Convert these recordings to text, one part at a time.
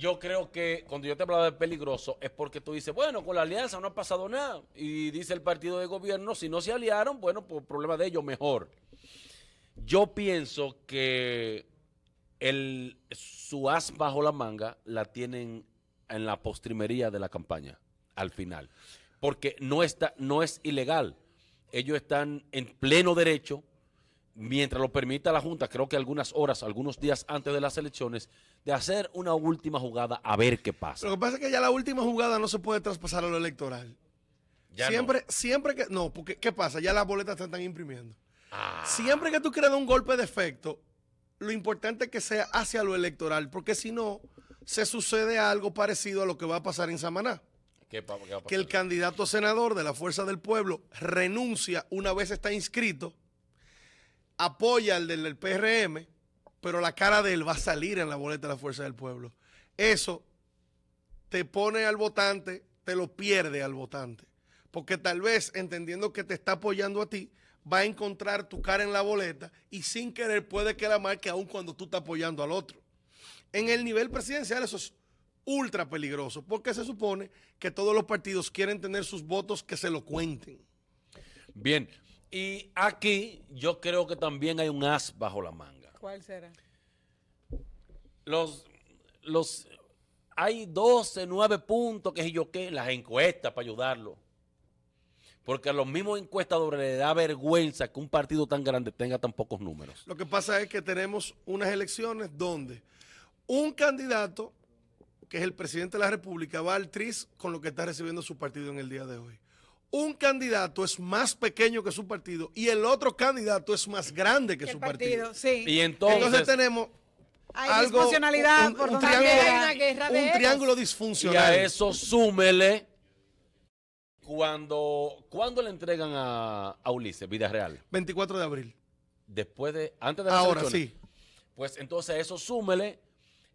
yo creo que cuando yo te hablaba de peligroso es porque tú dices, bueno, con la alianza no ha pasado nada. Y dice el partido de gobierno, si no se aliaron, bueno, por problema de ellos, mejor. Yo pienso que el, su as bajo la manga la tienen en la postrimería de la campaña, al final. Porque no, está, no es ilegal. Ellos están en pleno derecho mientras lo permita la Junta, creo que algunas horas, algunos días antes de las elecciones, de hacer una última jugada a ver qué pasa. Lo que pasa es que ya la última jugada no se puede traspasar a lo electoral. siempre, siempre que. No, porque ¿qué pasa? Ya las boletas te están imprimiendo. Ah. Siempre que tú creas un golpe de efecto, lo importante es que sea hacia lo electoral, porque si no, se sucede algo parecido a lo que va a pasar en Samaná. ¿Qué, Que el candidato senador de la Fuerza del Pueblo renuncia una vez está inscrito apoya al del, PRM, pero la cara de él va a salir en la boleta de la Fuerza del Pueblo. Eso te pone al votante, te lo pierde al votante. Porque tal vez entendiendo que te está apoyando a ti, va a encontrar tu cara en la boleta y sin querer puede que la que aún cuando tú estás apoyando al otro. En el nivel presidencial eso es ultra peligroso porque se supone que todos los partidos quieren tener sus votos que se lo cuenten. Bien, y aquí yo creo que también hay un as bajo la manga. ¿Cuál será? Los, los, hay 12, 9 puntos, que yo qué, las encuestas para ayudarlo. Porque a los mismos encuestadores les da vergüenza que un partido tan grande tenga tan pocos números. Lo que pasa es que tenemos unas elecciones donde un candidato, que es el presidente de la República, va al tris con lo que está recibiendo su partido en el día de hoy un candidato es más pequeño que su partido y el otro candidato es más grande que su partido. Y entonces, tenemos hay algo, un, triángulo, un triángulo disfuncional. Y a eso súmele cuando, cuando le entregan a, Ulises, Vida Real. 24 de abril. Después de, antes de Ahora sí. Pues entonces a eso súmele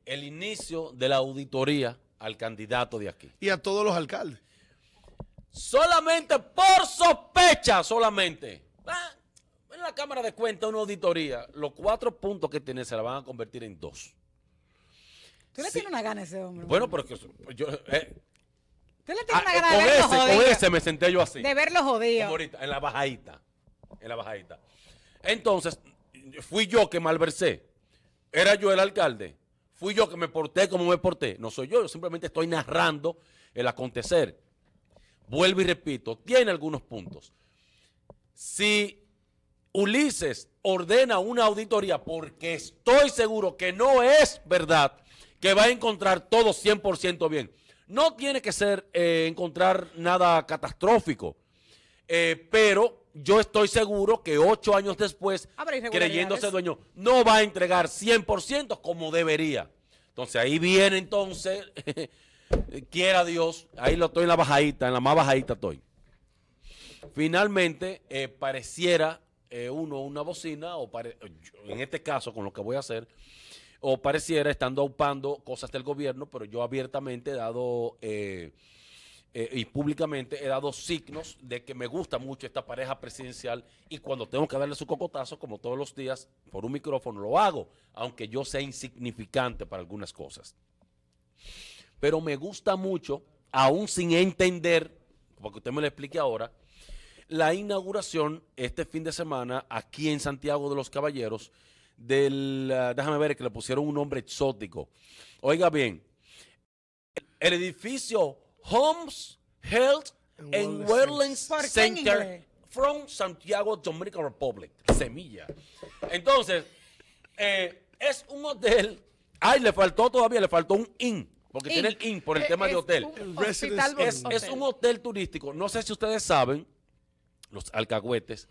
el inicio de la auditoría al candidato de aquí. Y a todos los alcaldes solamente por sospecha, solamente. en la Cámara de Cuentas, una auditoría, los cuatro puntos que tiene se la van a convertir en dos. Tú le tienes una gana a ese hombre. Bueno, pero pues, yo... Eh. Tú le tienes ah, una eh, gana de ese, jodido. Con ese me senté yo así. De verlo jodido. en la bajadita. En la bajadita. Entonces, fui yo que malversé. Era yo el alcalde. Fui yo que me porté como me porté. No soy yo, yo simplemente estoy narrando el acontecer vuelvo y repito, tiene algunos puntos. Si Ulises ordena una auditoría, porque estoy seguro que no es verdad, que va a encontrar todo 100% bien. No tiene que ser eh, encontrar nada catastrófico, eh, pero yo estoy seguro que ocho años después, creyéndose dueño, no va a entregar 100% como debería. Entonces ahí viene entonces quiera Dios, ahí lo estoy en la bajadita, en la más bajadita estoy. Finalmente, eh, pareciera eh, uno una bocina, o en este caso con lo que voy a hacer, o pareciera estando aupando cosas del gobierno, pero yo abiertamente he dado eh, y públicamente he dado signos de que me gusta mucho esta pareja presidencial y cuando tengo que darle su cocotazo, como todos los días, por un micrófono lo hago, aunque yo sea insignificante para algunas cosas pero me gusta mucho, aún sin entender, porque usted me lo explique ahora, la inauguración este fin de semana aquí en Santiago de los Caballeros del, ah, déjame ver, que le pusieron un nombre exótico. Oiga bien, el edificio Homes Health and Wellness Center from Santiago Dominican Republic, Semilla. Entonces, eh, es un hotel, ay, le faltó todavía, le faltó un in porque tiene el IN por el e tema de hotel. es, un hotel turístico. No sé si ustedes saben, los alcahuetes,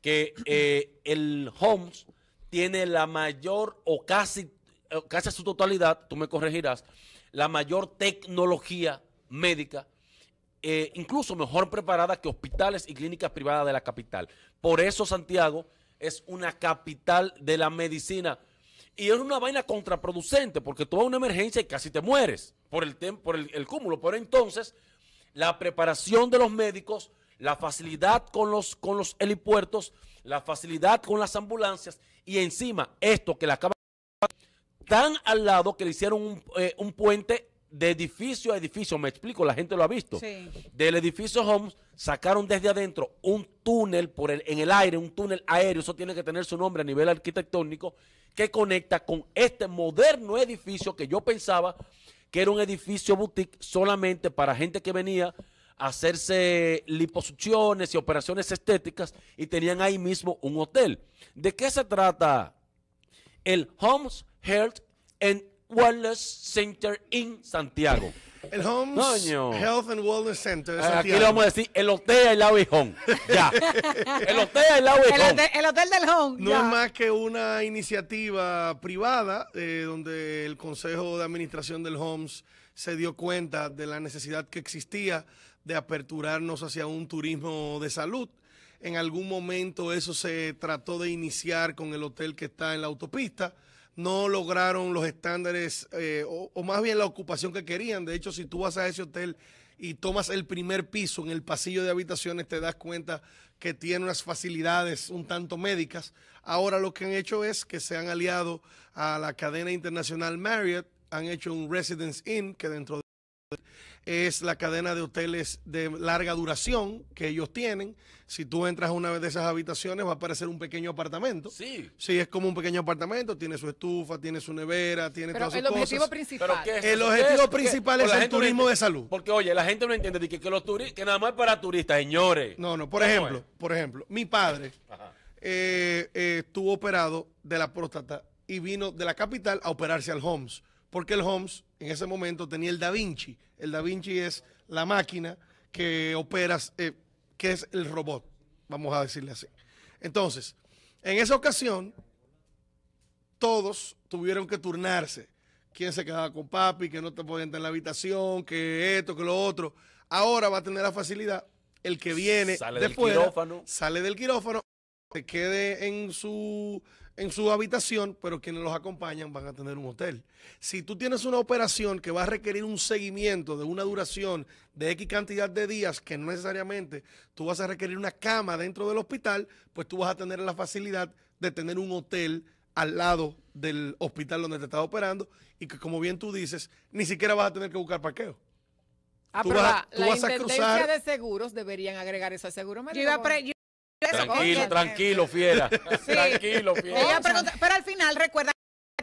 que eh, el Homes tiene la mayor o casi, casi su totalidad, tú me corregirás, la mayor tecnología médica, eh, incluso mejor preparada que hospitales y clínicas privadas de la capital. Por eso Santiago es una capital de la medicina y es una vaina contraproducente porque tú vas a una emergencia y casi te mueres por, el, por el, cúmulo. Pero entonces, la preparación de los médicos, la facilidad con los, con los helipuertos, la facilidad con las ambulancias y encima esto que le acaba tan al lado que le hicieron un, eh, un puente de edificio a edificio, me explico, la gente lo ha visto. Del edificio Homes sacaron desde adentro un túnel por el, en el aire, un túnel aéreo, eso tiene que tener su nombre a nivel arquitectónico, que conecta con este moderno edificio que yo pensaba que era un edificio boutique solamente para gente que venía a hacerse liposucciones y operaciones estéticas y tenían ahí mismo un hotel. ¿De qué se trata? El Homes Health en Wellness Center in Santiago. El Homes Health and Wellness Center. Aquí le vamos a decir el hotel del Ya. el hotel del el, del Home. No es más que una iniciativa privada eh, donde el Consejo de Administración del Homes se dio cuenta de la necesidad que existía de aperturarnos hacia un turismo de salud. En algún momento eso se trató de iniciar con el hotel que está en la autopista no lograron los estándares eh, o, más bien la ocupación que querían. De hecho, si tú vas a ese hotel y tomas el primer piso en el pasillo de habitaciones, te das cuenta que tiene unas facilidades un tanto médicas. Ahora lo que han hecho es que se han aliado a la cadena internacional Marriott, han hecho un Residence Inn que dentro de es la cadena de hoteles de larga duración que ellos tienen. Si tú entras a una de esas habitaciones, va a aparecer un pequeño apartamento. Sí. Sí, es como un pequeño apartamento. Tiene su estufa, tiene su nevera, tiene Pero el objetivo Principal. es el objetivo principal es el turismo de salud. Porque, oye, la gente no entiende que, que, los que nada más es para turistas, señores. No, no. Por ejemplo, por ejemplo, mi padre eh, eh, estuvo operado de la próstata y vino de la capital a operarse al Homs. Porque el Homs en ese momento tenía el Da Vinci. El Da Vinci es la máquina que operas, eh, que es el robot, vamos a decirle así. Entonces, en esa ocasión, todos tuvieron que turnarse. Quién se quedaba con papi, que no te podía entrar en la habitación, que esto, que lo otro. Ahora va a tener la facilidad el que viene sale del quirófano. sale del quirófano, se quede en su en su habitación, pero quienes los acompañan van a tener un hotel. Si tú tienes una operación que va a requerir un seguimiento de una duración de X cantidad de días, que no necesariamente tú vas a requerir una cama dentro del hospital, pues tú vas a tener la facilidad de tener un hotel al lado del hospital donde te estás operando y que como bien tú dices, ni siquiera vas a tener que buscar parqueo. Ah, tú la, de seguros deberían agregar eso seguro tranquilo, tranquilo, fiera. Tranquilo, fiera. Ella pregunta, pero al final recuerda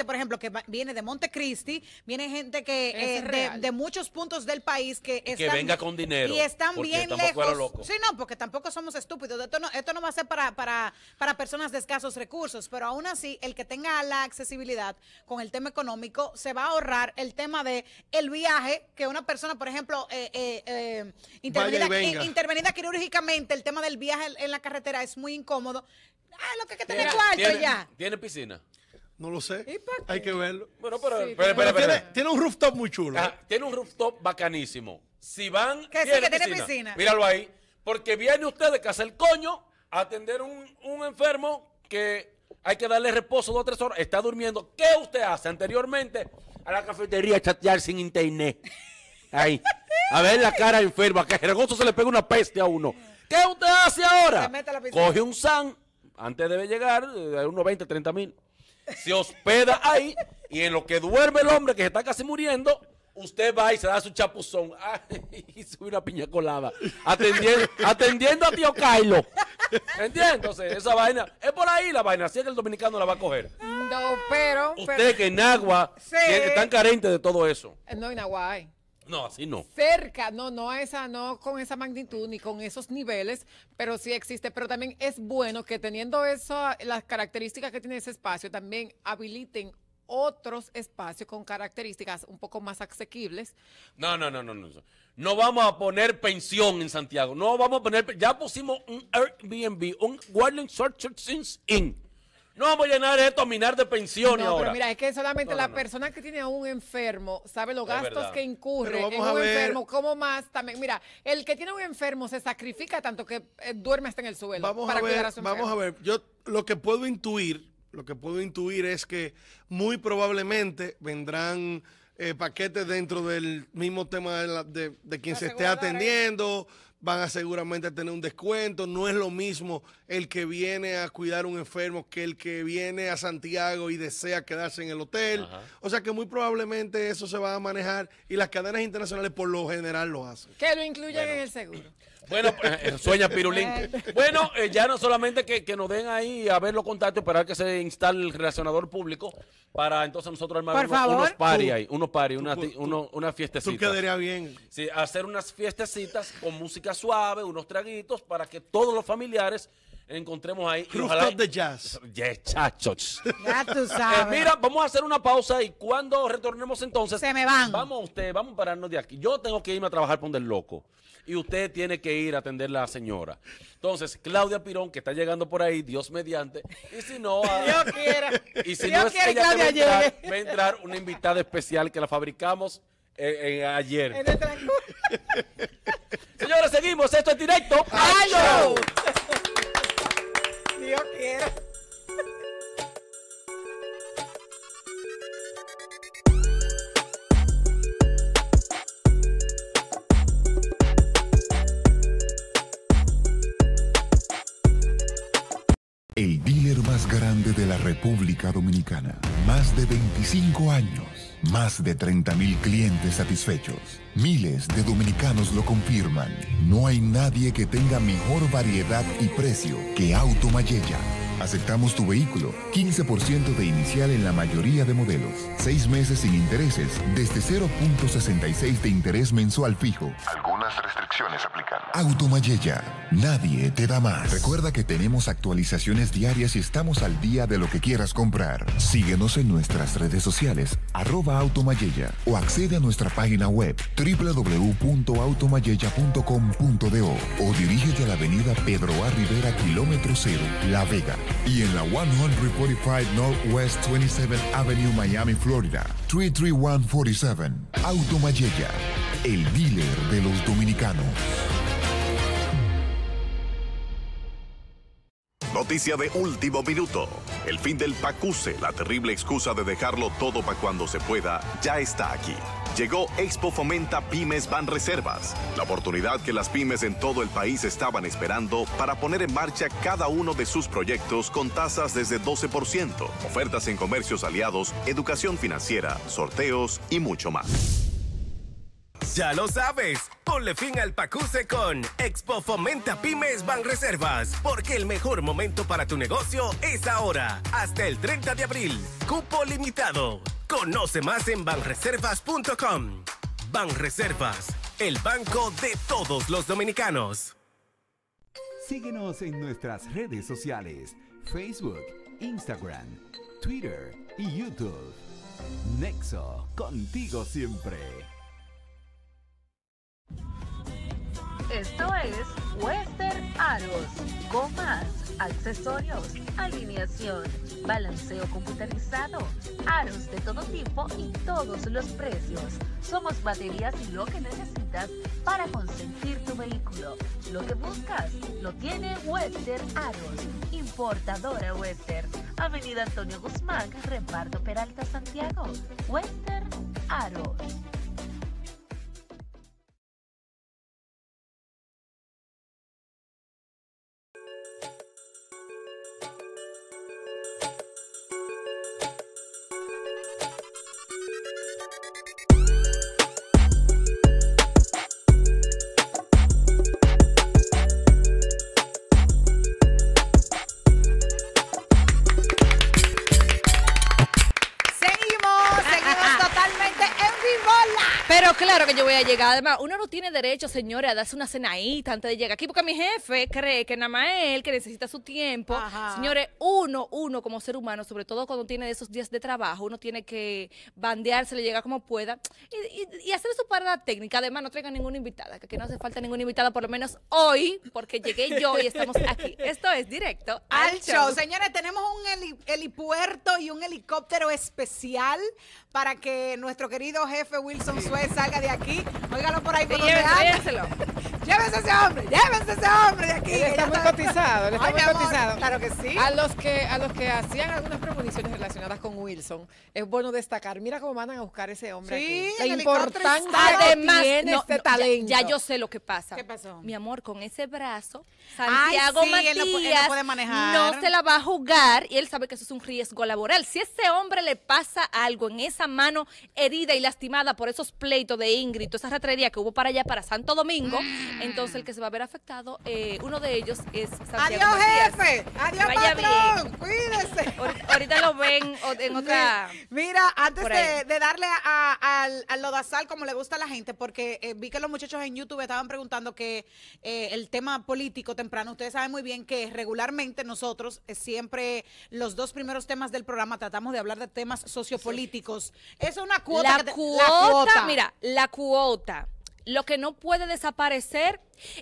por ejemplo, que viene de Montecristi, viene gente que eh, de, muchos puntos del país que, está venga con dinero. Y están bien lejos. Sí, no, porque tampoco somos estúpidos. Esto no, va a ser para, para, personas de escasos recursos, pero aún así, el que tenga la accesibilidad con el tema económico se va a ahorrar el tema de el viaje que una persona, por ejemplo, eh, eh, intervenida, intervenida quirúrgicamente, el tema del viaje en la carretera es muy incómodo. Ah, lo que que cuarto ya. ¿Tiene piscina? No lo sé. Hay que verlo. pero, tiene, un rooftop muy chulo. Ah, ¿eh? tiene un rooftop bacanísimo. Si van. tiene, Míralo ahí. Porque viene usted de casa el coño a atender un, un enfermo que hay que darle reposo dos o tres horas. Está durmiendo. ¿Qué usted hace anteriormente? A la cafetería chatear sin internet. Ahí. A ver la cara enferma. Que regozo se le pega una peste a uno. ¿Qué usted hace ahora? Coge un SAN. Antes debe llegar De eh, unos 20, 30 mil se hospeda ahí y en lo que duerme el hombre que se está casi muriendo, usted va y se da su chapuzón ay, y sube una piña colada. Atendiendo, a tío Carlos. ¿Entiendes? esa vaina, es por ahí la vaina, así es que el dominicano la va a coger. No, pero. Usted que en agua que están carentes de todo eso. No, en agua hay. No, así no. Cerca, no, no esa, no con esa magnitud ni con esos niveles, pero sí existe. Pero también es bueno que teniendo eso, las características que tiene ese espacio, también habiliten otros espacios con características un poco más asequibles. No, no, no, no, no. No vamos a poner pensión en Santiago. No vamos a poner. Ya pusimos un Airbnb, un Warning Search Inc. No vamos a llenar esto a minar de pensiones no, Pero mira, es que solamente la persona que tiene a un enfermo sabe los gastos que incurre en un enfermo, como más también. Mira, el que tiene a un enfermo se sacrifica tanto que eh, duerme hasta en el suelo vamos para a ver, cuidar a su Vamos a ver, yo lo que puedo intuir, lo que puedo intuir es que muy probablemente vendrán eh, paquetes dentro del mismo tema de, quien se esté atendiendo van a seguramente tener un descuento. No es lo mismo el que viene a cuidar a un enfermo que el que viene a Santiago y desea quedarse en el hotel. O sea que muy probablemente eso se va a manejar y las cadenas internacionales por lo general lo hacen. Que lo incluyan en el seguro. Bueno, pues, eh, eh, sueña Pirulín. bueno, eh, ya no solamente que, nos den ahí a ver los contactos, esperar que se instale el relacionador público para entonces nosotros armar unos, unos party unos una, fiestecita. quedaría bien. Sí, hacer unas fiestecitas con música suave, unos traguitos para que todos los familiares encontremos ahí. Cruzado de jazz. Ya tú sabes. mira, vamos a hacer una pausa y cuando retornemos entonces. Se me van. Vamos usted, vamos a pararnos de aquí. Yo tengo que irme a trabajar por el loco y usted tiene que ir a atender a la señora. Entonces, Claudia Pirón, que está llegando por ahí, Dios mediante, y si no, ah, Dios quiera. Y si no va, a entrar, una invitada especial que la fabricamos eh, eh, ayer. Señores, seguimos. Esto es directo. ¡Ay, Dios quiera. República Dominicana. Más de 25 años, más de 30.000 clientes satisfechos. Miles de dominicanos lo confirman. No hay nadie que tenga mejor variedad y precio que Automayella. Aceptamos tu vehículo, 15% de inicial en la mayoría de modelos, 6 meses sin intereses, desde 0.66 de interés mensual fijo. Algunas restricciones aplican. Automayella, nadie te da más. Recuerda que tenemos actualizaciones diarias y estamos al día de lo que quieras comprar. Síguenos en nuestras redes sociales, arroba Automayella, o accede a nuestra página web www.automayella.com.do o dirígete a la avenida Pedro A. Rivera, kilómetro cero, La Vega y en la 145 Northwest 27 Avenue, Miami, Florida, 33147. Automayella, el dealer de los dominicanos. Noticia de último minuto. El fin del Pacuse, la terrible excusa de dejarlo todo para cuando se pueda, ya está aquí. Llegó Expo Fomenta Pymes Van Reservas, la oportunidad que las pymes en todo el país estaban esperando para poner en marcha cada uno de sus proyectos con tasas desde 12%, ofertas en comercios aliados, educación financiera, sorteos y mucho más. Ya lo sabes, ponle fin al Pacuse con Expo Fomenta Pymes Banreservas, porque el mejor momento para tu negocio es ahora, hasta el 30 de abril. Cupo limitado. Conoce más en banreservas.com. Banreservas, el banco de todos los dominicanos. Síguenos en nuestras redes sociales, Facebook, Instagram, Twitter y YouTube. Nexo, contigo siempre. Esto es Western Aros. Gomas, accesorios, alineación, balanceo computarizado, aros de todo tipo y todos los precios. Somos baterías y lo que necesitas para consentir tu vehículo. Lo que buscas lo tiene Western Aros. Importadora Western. Avenida Antonio Guzmán, Reparto Peralta, Santiago. Western Aros. claro que yo voy a llegar. Además, uno no tiene derecho, señores, a darse una ahí, antes de llegar aquí, porque mi jefe cree que nada más él, que necesita su tiempo. Señores, uno, uno como ser humano, sobre todo cuando tiene esos días de trabajo, uno tiene que bandearse, le llega como pueda y, y, hacer su parada técnica. Además, no traigan ninguna invitada, que no hace falta ninguna invitada, por lo menos hoy, porque llegué yo y estamos aquí. Esto es directo al, show. Señores, tenemos un helipuerto y un helicóptero especial para que nuestro querido jefe Wilson Suez salga de aquí. Óigalo por ahí por donde anda. Llévense a ese hombre, llévense a ese hombre de aquí. está muy está muy cotizado. claro que sí. A los que, a los que hacían algunas premoniciones relacionadas con Wilson, es bueno destacar, mira cómo mandan a buscar ese hombre sí, aquí. La importancia Además, tiene este talento. Ya, yo sé lo que pasa. ¿Qué pasó? Mi amor, con ese brazo, Santiago Matías no, se la va a jugar y él sabe que eso es un riesgo laboral. Si a ese hombre le pasa algo en esa mano herida y lastimada por esos pleitos de Ingrid, toda esa retrería que hubo para allá, para Santo Domingo, entonces el que se va a ver afectado, eh, uno de ellos es Santiago Adiós jefe, adiós Vaya patrón, bien. cuídese. Ahorita, lo ven en otra... Mira, antes de, darle a, al, lodazal como le gusta a la gente, porque eh, vi que los muchachos en YouTube estaban preguntando que eh, el tema político temprano, ustedes saben muy bien que regularmente nosotros siempre los dos primeros temas del programa tratamos de hablar de temas sociopolíticos. Es una cuota, la cuota, mira, la cuota lo que no puede desaparecer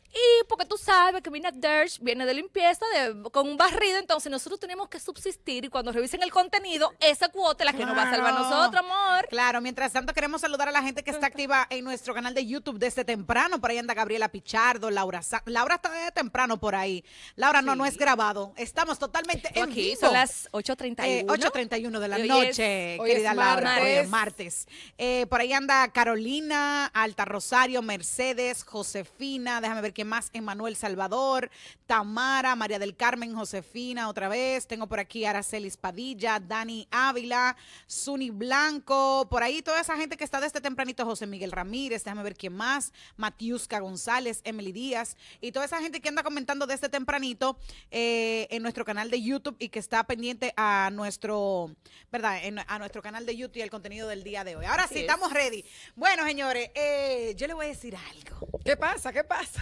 y porque tú sabes que Mina Dersh viene de limpieza con un barrido, entonces nosotros tenemos que subsistir y cuando revisen el contenido, esa cuota es la que nos va a salvar a nosotros, amor. Claro, mientras tanto queremos saludar a la gente que está activa en nuestro canal de YouTube desde temprano. Por ahí anda Gabriela Pichardo, Laura Laura está desde temprano por ahí. Laura, no, no es grabado. Estamos totalmente en aquí. Son las 8.31. 8.31 eh, de la noche, querida Laura. Martes. es martes. Eh, por ahí anda Carolina, Alta Rosario, Mercedes, Josefina, déjame ver quién más, Emanuel Salvador, Tamara, María del Carmen, Josefina, otra vez, tengo por aquí Araceli Espadilla, Dani Ávila, Suni Blanco, por ahí toda esa gente que está desde tempranito, José Miguel Ramírez, déjame ver quién más, Matiusca González, Emily Díaz, y toda esa gente que anda comentando desde tempranito eh, en nuestro canal de YouTube y que está pendiente a nuestro, ¿verdad? a nuestro canal de YouTube y el contenido del día de hoy. Ahora sí, estamos ready. Bueno, señores, eh, yo le voy a decir algo. ¿Qué pasa? ¿Qué pasa?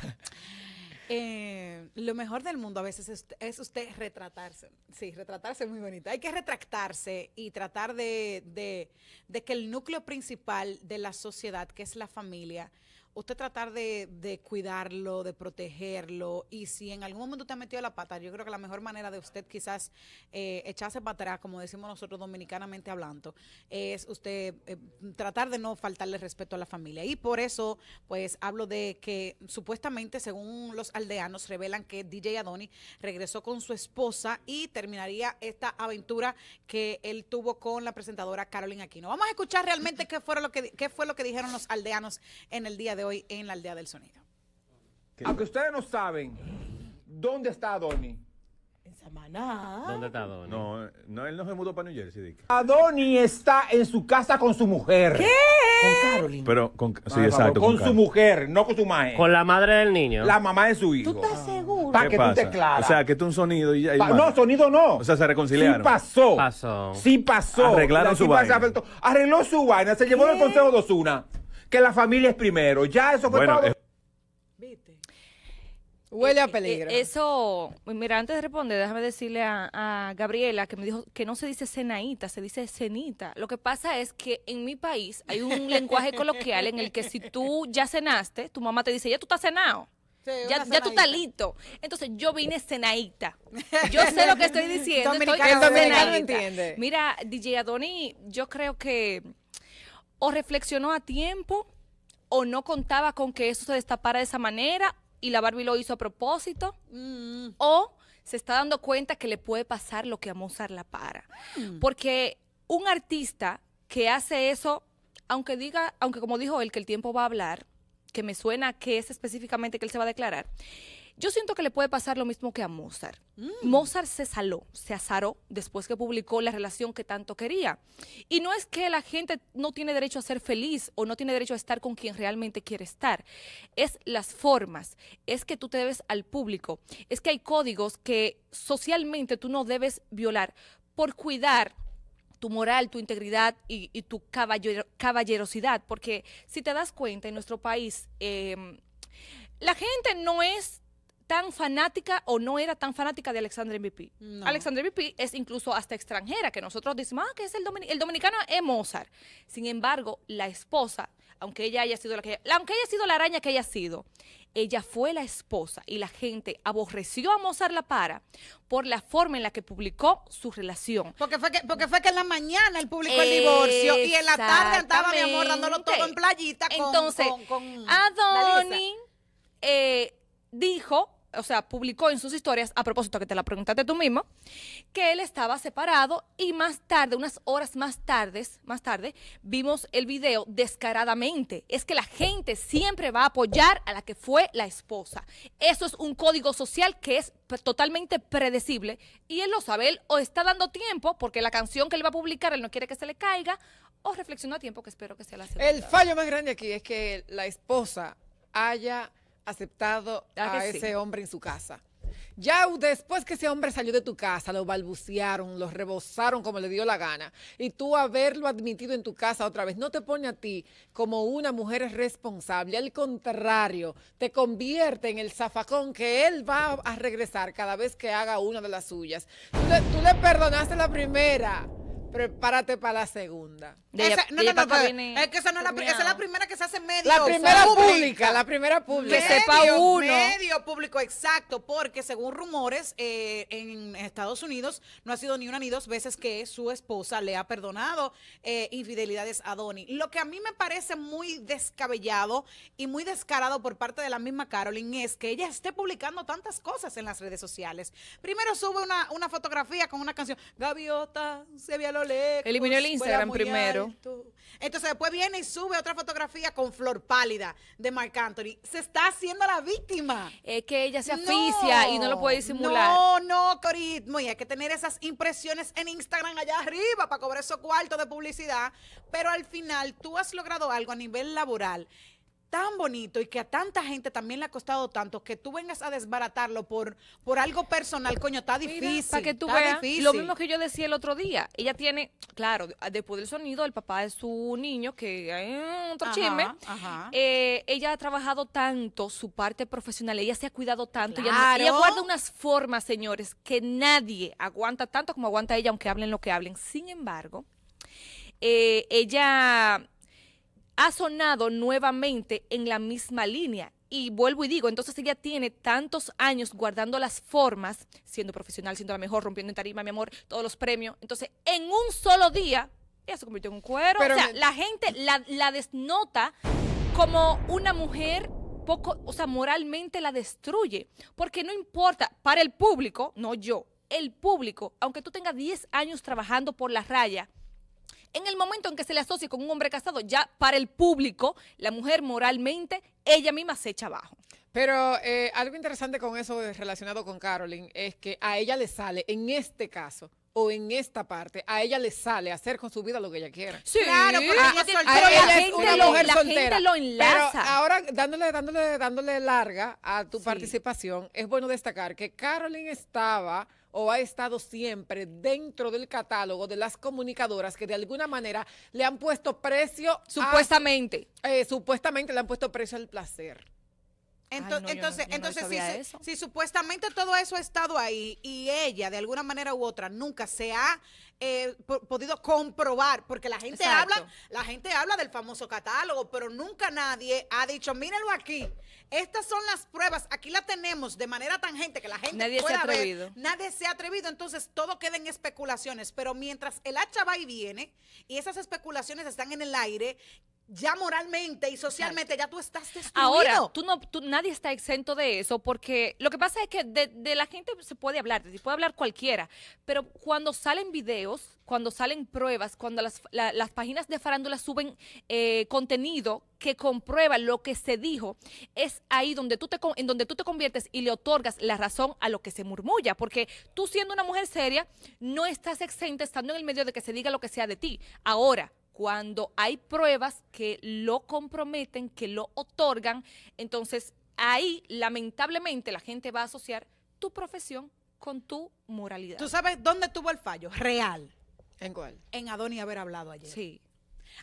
Eh, lo mejor del mundo a veces es, usted retratarse. Sí, retratarse es muy bonito. Hay que retractarse y tratar de que el núcleo principal de la sociedad, que es la familia, usted tratar de, cuidarlo, de protegerlo, y si en algún momento usted ha metido la pata, yo creo que la mejor manera de usted quizás eh, echarse para atrás, como decimos nosotros dominicanamente hablando, es usted eh, tratar de no faltarle respeto a la familia. Y por eso, pues hablo de que supuestamente, según los aldeanos, revelan que DJ Adoni regresó con su esposa y terminaría esta aventura que él tuvo con la presentadora Carolyn Aquino. Vamos a escuchar realmente qué, fue lo que, qué fue lo que dijeron los aldeanos en el día de hoy en la Aldea del Sonido. Aunque ustedes no saben dónde está Adoni. En Samaná. ¿Dónde está Adoni? No, no, él no se mudó para New Jersey, Dick. Adoni está en su casa con su mujer. ¿Qué? Con Carolina. Pero con, sí, ah, exacto, con, su mujer, no con su madre. Con la madre del niño. La mamá de su hijo. ¿Tú estás ah. seguro? Para que tú te claras. O sea, que es un sonido y ya. No, sonido no. O sea, se reconciliaron. Sí pasó. Pasó. Sí pasó. Arreglaron su vaina. Arregló su vaina. Se llevó el consejo dos una que la familia es primero. Ya eso fue bueno, ¿Viste? Huele a eh, eh, peligro. eso, mira, antes de responder, déjame decirle a, Gabriela que me dijo que no se dice cenaíta, se dice cenita. Lo que pasa es que en mi país hay un lenguaje coloquial en el que si tú ya cenaste, tu mamá te dice, ya tú estás cenado. ya, tú estás listo. Entonces yo vine cenaita. Yo sé lo que estoy diciendo. entiende. Mira, DJ Adoni, yo creo que o reflexionó a tiempo o no contaba con que eso se destapara de esa manera y la Barbie lo hizo a propósito mm. o se está dando cuenta que le puede pasar lo que a Mozart la para. Mm. Porque un artista que hace eso, aunque diga, aunque como dijo él que el tiempo va a hablar, que me suena que es específicamente que él se va a declarar, yo siento que le puede pasar lo mismo que a Mozart. Mm. Mozart se saló, se azaró después que publicó la relación que tanto quería. Y no es que la gente no tiene derecho a ser feliz o no tiene derecho a estar con quien realmente quiere estar. Es las formas, es que tú te debes al público, es que hay códigos que socialmente tú no debes violar por cuidar tu moral, tu integridad y, tu caballerosidad. Porque si te das cuenta, en nuestro país em, la gente no es tan fanática o no era tan fanática de Alexandre MVP. Alexandre MVP es incluso hasta extranjera, que nosotros decimos, ah, que es el, domin el dominicano es Mozart. Sin embargo, la esposa, aunque ella haya sido la que aunque haya sido la araña que haya sido, ella fue la esposa y la gente aborreció a Mozart La Para por la forma en la que publicó su relación. Porque fue que, porque fue que en la mañana él publicó el divorcio y en la tarde estaba mi amor dándolo todo en playita Entonces, con, con dijo, o sea, publicó en sus historias, a propósito que te la preguntaste tú mismo, que él estaba separado y más tarde, unas horas más tarde, más tarde, vimos el video descaradamente. Es que la gente siempre va a apoyar a la que fue la esposa. Eso es un código social que es totalmente predecible y él lo sabe, él o está dando tiempo porque la canción que él va a publicar él no quiere que se le caiga o reflexionó a tiempo que espero que sea la segunda. El fallo más grande aquí es que la esposa haya aceptado ah, a, ese hombre en su casa. Ya después que ese hombre salió de tu casa, lo balbucearon, lo rebosaron como le dio la gana, y tú haberlo admitido en tu casa otra vez, no te pone a ti como una mujer responsable, al contrario, te convierte en el zafacón que él va a regresar cada vez que haga una de las suyas. tú le perdonaste la primera prepárate para la segunda. Esa, no, no, no, es que esa, no es, la, la primera que se hace medio. La primera pública, la primera pública. que sepa uno. Medio público, exacto, porque según rumores, eh, en Estados Unidos no ha sido ni una ni dos veces que su esposa le ha perdonado eh, infidelidades a Donnie. Lo que a mí me parece muy descabellado y muy descarado por parte de la misma Caroline es que ella esté publicando tantas cosas en las redes sociales. Primero sube una, fotografía con una canción, Gaviota, se vio Eliminó el Instagram primero. Entonces después viene y sube otra fotografía con flor pálida de Mark Anthony. Se está haciendo la víctima. Es que ella se asfixia y no lo puede disimular. No, no, Coritmo. Y hay que tener esas impresiones en Instagram allá arriba para cobrar esos cuartos de publicidad. Pero al final tú has logrado algo a nivel laboral tan bonito y que a tanta gente también le ha costado tanto que tú vengas a desbaratarlo por, por algo personal, coño, está difícil. Para que tú veas lo mismo que yo decía el otro día. Ella tiene, claro, después del sonido, el papá de su niño, que hay otro eh, ella ha trabajado tanto su parte profesional, ella se ha cuidado tanto, Y ella, guarda unas formas, señores, que nadie aguanta tanto como aguanta ella, aunque hablen lo que hablen. Sin embargo, eh, ella ha sonado nuevamente en la misma línea. Y vuelvo y digo, entonces ella tiene tantos años guardando las formas, siendo profesional, siendo la mejor, rompiendo en tarima, mi amor, todos los premios. Entonces, en un solo día, ella se convirtió en un cuero. o sea, la gente la, la desnota como una mujer poco, o sea, moralmente la destruye. Porque no importa, para el público, no yo, el público, aunque tú tengas 10 años trabajando por la raya, en el momento en que se le asocia con un hombre casado, ya para el público, la mujer moralmente, ella misma se echa abajo. Pero eh, algo interesante con eso relacionado con Carolyn es que a ella le sale, en este caso, o en esta parte, a ella le sale hacer con su vida lo que ella quiera. Sí, claro, porque una enlaza. ahora, dándole, dándole, dándole larga a tu participación, es bueno destacar que Carolyn estaba o ha estado siempre dentro del catálogo de las comunicadoras que de alguna manera le han puesto precio. Supuestamente. Eh, supuestamente le han puesto precio al placer. entonces, entonces si, supuestamente todo eso ha estado ahí y ella de alguna manera u otra nunca se ha eh, podido comprobar, porque la gente habla, la gente habla del famoso catálogo, pero nunca nadie ha dicho, mírenlo aquí, estas son las pruebas, aquí la tenemos de manera tangente que la gente nadie se ha atrevido. nadie se ha atrevido, entonces todo queda en especulaciones, pero mientras el hacha va y viene y esas especulaciones están en el aire, ya moralmente y socialmente ya tú estás destruido. Ahora, tú no, tú, nadie está exento de eso porque lo que pasa es que de, la gente se puede hablar, se puede hablar cualquiera, pero cuando salen videos, cuando salen pruebas, cuando las, páginas de farándula suben eh, contenido que comprueba lo que se dijo, es ahí donde tú te, en donde tú te conviertes y le otorgas la razón a lo que se murmulla, porque tú siendo una mujer seria, no estás exenta estando en el medio de que se diga lo que sea de ti. Ahora, cuando hay pruebas que lo comprometen, que lo otorgan, entonces ahí lamentablemente la gente va a asociar tu profesión con tu moralidad. ¿Tú sabes dónde tuvo el fallo? Real. ¿En cuál? En Adoni haber hablado ayer. Sí.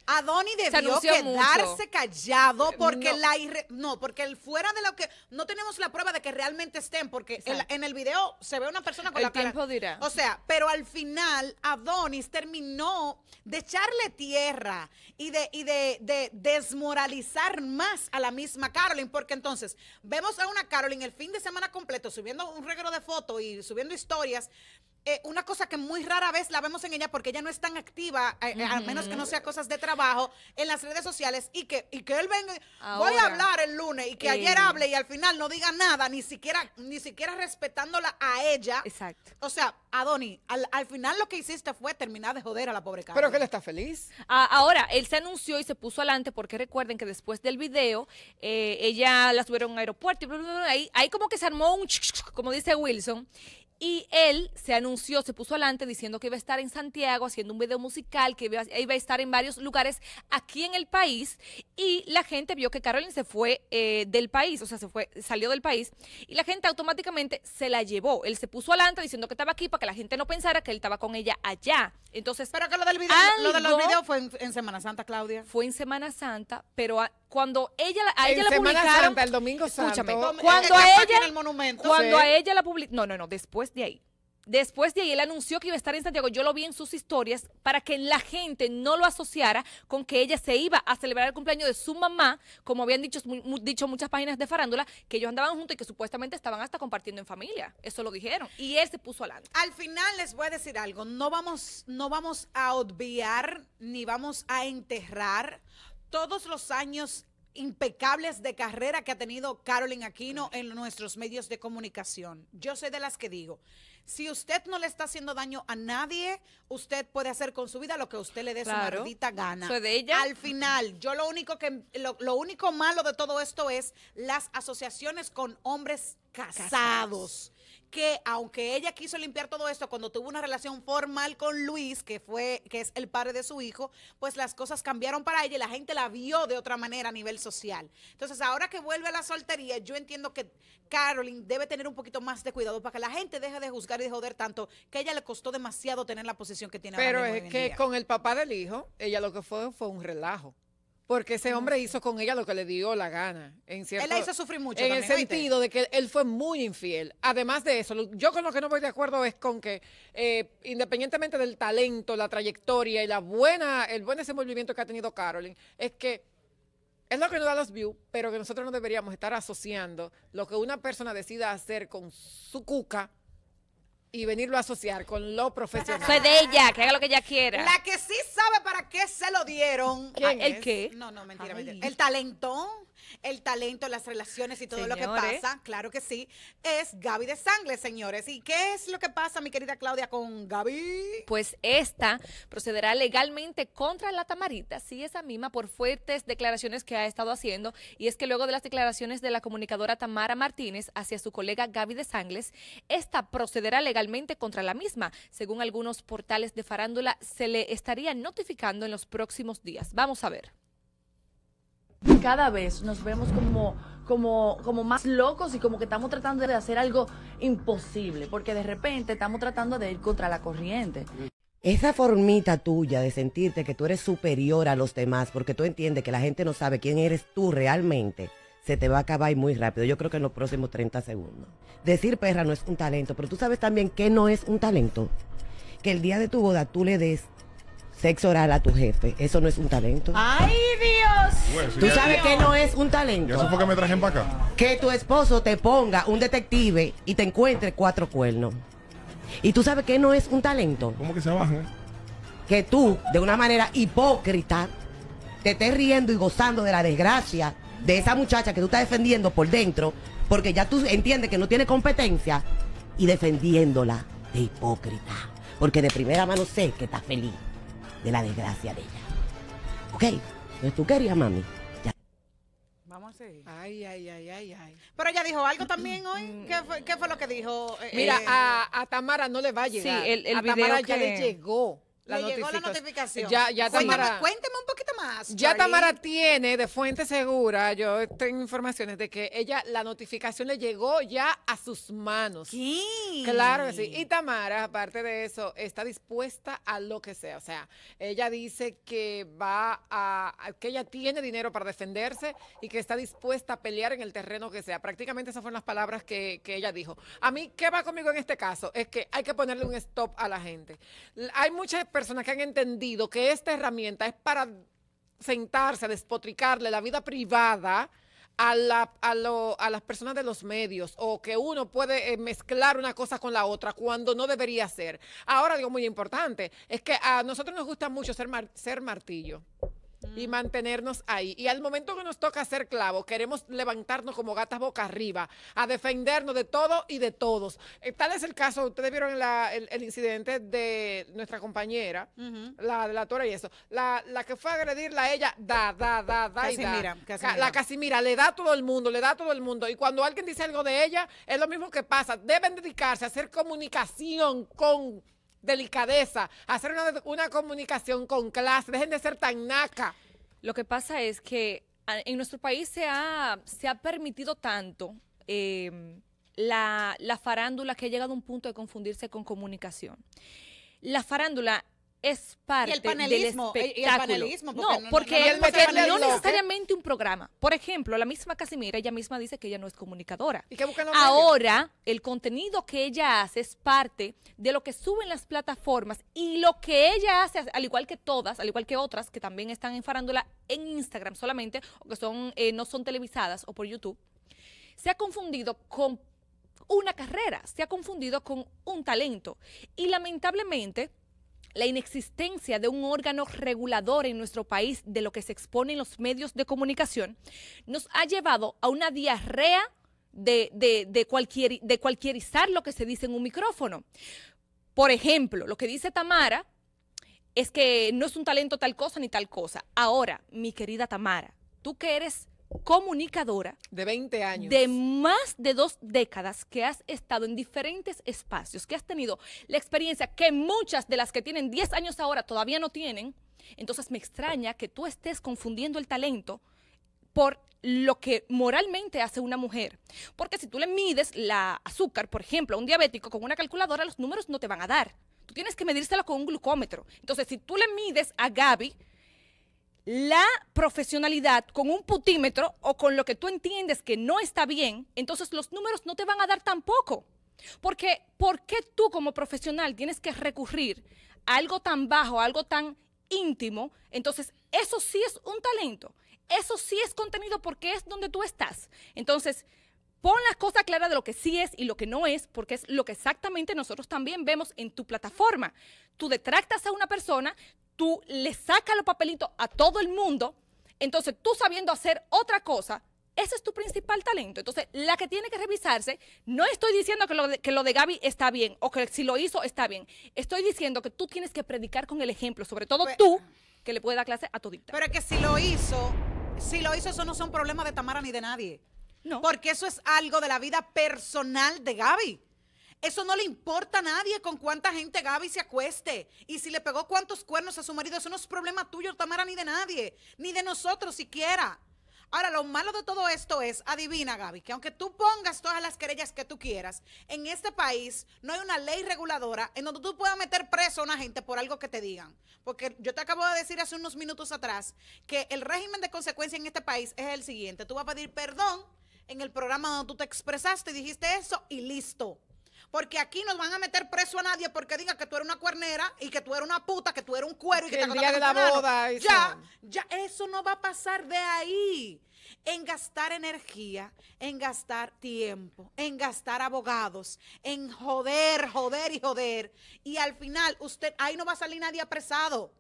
Adonis debió quedarse callado eh, porque la no, porque el fuera de lo que no tenemos la prueba de que realmente estén porque en el video se ve una persona con el la tiempo Dirá. O sea, pero al final Adonis terminó de echarle tierra y de y de, desmoralizar más a la misma Caroline porque entonces vemos a una Caroline el fin de semana completo subiendo un regalo de fotos y subiendo historias eh, una cosa que muy rara vez la vemos en ella porque ella no es tan activa, eh, eh, al menos que no sea cosas de trabajo, en las redes sociales y que, y que él venga, voy a hablar el lunes y que ayer hable y al final no diga nada, ni siquiera, ni siquiera respetándola a ella. Exacto. O sea, Adoni, al, al final lo que hiciste fue terminar de joder a la pobre cara. Pero que él está feliz. ahora, él se anunció y se puso adelante porque recuerden que después del video, ella la subieron en un aeropuerto y ahí, como que se armó un, como dice Wilson, y él se anunció, se puso alante diciendo que iba a estar en Santiago haciendo un video musical, que iba, a estar en varios lugares aquí en el país. Y la gente vio que Carolyn se fue eh, del país, o sea, se fue, salió del país. Y la gente automáticamente se la llevó. Él se puso alante diciendo que estaba aquí para que la gente no pensara que él estaba con ella allá. Entonces, pero que lo del video, lo de los videos fue en, Semana Santa, Claudia. Fue en Semana Santa, pero cuando ella a ella la publicaron el domingo escúchame cuando a ella el monumento, cuando a ella la publicó no no no después de ahí Después de ahí, él anunció que iba a estar en Santiago. Yo lo vi en sus historias para que la gente no lo asociara con que ella se iba a celebrar el cumpleaños de su mamá, como habían dicho, muchas páginas de farándula, que ellos andaban juntos y que supuestamente estaban hasta compartiendo en familia. Eso lo dijeron. Y él se puso adelante. Al final les voy a decir algo. No vamos, no vamos a obviar ni vamos a enterrar todos los años impecables de carrera que ha tenido Carolyn Aquino en nuestros medios de comunicación. Yo soy de las que digo, si usted no le está haciendo daño a nadie, usted puede hacer con su vida lo que usted le dé su maldita gana. Al final, yo lo único que lo, único malo de todo esto es las asociaciones con hombres casados que aunque ella quiso limpiar todo esto cuando tuvo una relación formal con Luis, que fue que es el padre de su hijo, pues las cosas cambiaron para ella y la gente la vio de otra manera a nivel social. Entonces, ahora que vuelve a la soltería, yo entiendo que Carolyn debe tener un poquito más de cuidado para que la gente deje de juzgar y de joder tanto que ella le costó demasiado tener la posición que tiene Pero es que con el papá del hijo, ella lo que fue fue un relajo. Porque ese hombre hizo con ella lo que le dio la gana. En cierto, él la hizo sufrir mucho. En el sentido de que él fue muy infiel. Además de eso, yo con lo que no voy de acuerdo es con que, eh, independientemente del talento, la trayectoria y la buena, el buen desenvolvimiento que ha tenido Carolyn, es que es lo que nos da los views, pero que nosotros no deberíamos estar asociando lo que una persona decida hacer con su cuca y venirlo a asociar con lo profesional. Fue de ella, que haga lo que ella quiera. La que sí sabe para qué se lo dieron. Ah, ¿El qué? No, no, mentira, El talento, el talento, las relaciones y todo lo que pasa, claro que sí, es Gaby de Sangles señores. ¿Y qué es lo que pasa, mi querida Claudia, con Gaby? Pues esta procederá legalmente contra la Tamarita, sí, esa misma, por fuertes declaraciones que ha estado haciendo. Y es que luego de las declaraciones de la comunicadora Tamara Martínez hacia su colega Gaby de Sangles, esta procederá legalmente contra la misma. Según algunos portales de farándula, se le estaría notificando en los próximos días. Vamos a ver. Cada vez nos vemos como, como, como más locos y como que estamos tratando de hacer algo imposible, porque de repente estamos tratando de ir contra la corriente. Esa formita tuya de sentirte que tú eres superior a los demás porque tú entiendes que la gente no sabe quién eres tú realmente, se te va a acabar muy rápido. Yo creo que en los próximos 30 segundos. Decir perra no es un talento, pero tú sabes también que no es un talento. Que el día de tu boda tú le des sexo oral a tu jefe. Eso no es un talento. ¡Ay, Dios! tú sabes que no es un talento. eso fue que me trajen para acá. Que tu esposo te ponga un detective y te encuentre cuatro cuernos. Y tú sabes que no es un talento. ¿Cómo que se bajan? Eh? Que tú, de una manera hipócrita, te estés riendo y gozando de la desgracia de esa muchacha que tú estás defendiendo por dentro, porque ya tú entiendes que no tiene competencia, y defendiéndola de hipócrita, porque de primera mano sé que estás feliz de la desgracia de ella. ¿Ok? Entonces tú querías, mami. Vamos a seguir. Ay, ay, ay, ay, ay. Pero ella dijo algo también hoy. ¿Qué fue, lo que dijo? Eh, Mira, eh, a, Tamara no le va a llegar. Sí, el, a video Tamara ya le llegó. La le llegó la notificación. Ya, ya Tamara... cuéntame, un poquito más ya Tamara tiene de fuente segura, yo tengo informaciones de que ella, la notificación le llegó ya a sus manos. Sí. Claro que sí. Y Tamara, aparte de eso, está dispuesta a lo que sea. O sea, ella dice que va a, que ella tiene dinero para defenderse y que está dispuesta a pelear en el terreno que sea. Prácticamente esas fueron las palabras que, que ella dijo. A mí, ¿qué va conmigo en este caso? Es que hay que ponerle un stop a la gente. Hay muchas personas que han entendido que esta herramienta es para sentarse a despotricarle la vida privada a, a, las personas de los medios o que uno puede eh, mezclar una cosa con la otra cuando no debería ser. Ahora, digo, muy importante, es que a nosotros nos gusta mucho ser, ser martillo y mm. mantenernos ahí. Y al momento que nos toca hacer clavo, queremos levantarnos como gatas boca arriba, a defendernos de todo y de todos. Eh, tal es el caso, ustedes vieron el, incidente de nuestra compañera, la de la tora y eso. La, que fue a agredirla a ella, da, da, da, da. y da. La Casimira, le da a todo el mundo, le da a todo el mundo. Y cuando alguien dice algo de ella, es lo mismo que pasa. Deben dedicarse a hacer comunicación con delicadeza, hacer una, comunicación con clase, dejen de ser tan naca. Lo que pasa es que en nuestro país se ha, se ha permitido tanto em, la, la farándula que ha llegado a un punto de confundirse con comunicación. La farándula es parte panelismo, del espectáculo. Y el panelismo, no, porque, no, necesariamente un programa. Por ejemplo, la misma Casimira, ella misma dice que ella no es comunicadora. Ahora, el contenido que ella hace es parte de lo que suben las plataformas y lo que ella hace, al igual que todas, al igual que otras que también están en en Instagram solamente, o que son, eh, no son televisadas o por YouTube, se ha confundido con una carrera, se ha confundido con un talento. Y lamentablemente la inexistencia de un órgano regulador en nuestro país de lo que se expone en los medios de comunicación, nos ha llevado a una diarrea de, cualquier, de cualquierizar lo que se dice en un micrófono. Por ejemplo, lo que dice Tamara es que no es un talento tal cosa ni tal cosa. Ahora, mi querida Tamara, tú que eres comunicadora. De 20 años. De más de dos décadas que has estado en diferentes espacios, que has tenido la experiencia que muchas de las que tienen 10 años ahora todavía no tienen. Entonces me extraña que tú estés confundiendo el talento por lo que moralmente hace una mujer. Porque si tú le mides la azúcar, por ejemplo, a un diabético con una calculadora, los números no te van a dar. Tú tienes que medírselo con un glucómetro. Entonces, si tú le mides a Gaby la profesionalidad con un putímetro o con lo que tú entiendes que no está bien, entonces los números no te van a dar tampoco. Porque, ¿por qué tú como profesional tienes que recurrir a algo tan bajo, algo tan íntimo? Entonces, eso sí es un talento, eso sí es contenido porque es donde tú estás. Entonces, pon las cosas claras de lo que sí es y lo que no es, porque es lo que exactamente nosotros también vemos en tu plataforma. Tú detractas a una persona, tú le sacas los papelitos a todo el mundo, entonces tú sabiendo hacer otra cosa, ese es tu principal talento. Entonces, la que tiene que revisarse, no estoy diciendo que lo, de, que Gaby está bien o que si lo hizo está bien. Estoy diciendo que tú tienes que predicar con el ejemplo, sobre todo pues, tú, que le puede dar clase a tu dictadura. Pero es que si lo hizo, si lo hizo, eso no son problemas de Tamara ni de nadie. No. Porque eso es algo de la vida personal de Gaby. Eso no le importa a nadie con cuánta gente Gaby se acueste. Y si le pegó cuántos cuernos a su marido, eso no es problema tuyo, Tamara, ni de nadie, ni de nosotros siquiera. Ahora, lo malo de todo esto es, adivina Gaby, que aunque tú pongas todas las querellas que tú quieras, en este país no hay una ley reguladora en donde tú puedas meter preso a una gente por algo que te digan. Porque yo te acabo de decir hace unos minutos atrás que el régimen de consecuencia en este país es el siguiente. Tú vas a pedir perdón en el programa donde tú te expresaste y dijiste eso y listo. Porque aquí no van a meter preso a nadie porque diga que tú eres una cuernera y que tú eres una puta, que tú eres un cuero y que, que te día de la boda. Ya, ya, eso no va a pasar de ahí. En gastar energía, en gastar tiempo, en gastar abogados, en joder, joder y joder. Y al final, usted, ahí no va a salir nadie apresado.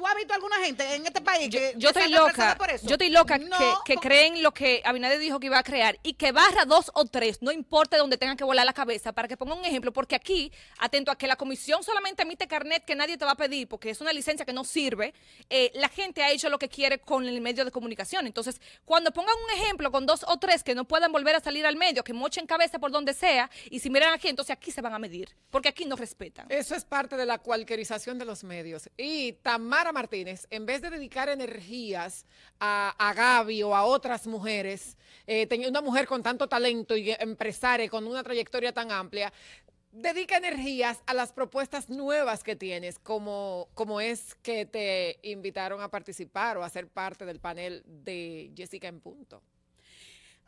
¿Tú has visto alguna gente en este país yo, estoy loca? Por eso? Yo estoy loca que, creen lo que Abinader dijo que iba a crear y que barra dos o tres, no importa donde tengan que volar la cabeza, para que ponga un ejemplo, porque aquí, atento a que la comisión solamente emite carnet que nadie te va a pedir, porque es una licencia que no sirve, eh, la gente ha hecho lo que quiere con el medio de comunicación. Entonces, cuando pongan un ejemplo con dos o tres que no puedan volver a salir al medio, que mochen cabeza por donde sea, y si miran aquí, entonces aquí se van a medir, porque aquí no respetan. Eso es parte de la cualquierización de los medios. Y Tamara Martínez, en vez de dedicar energías a, Gaby o a otras mujeres, eh, una mujer con tanto talento y empresaria con una trayectoria tan amplia, dedica energías a las propuestas nuevas que tienes, como, como es que te invitaron a participar o a ser parte del panel de Jessica en Punto.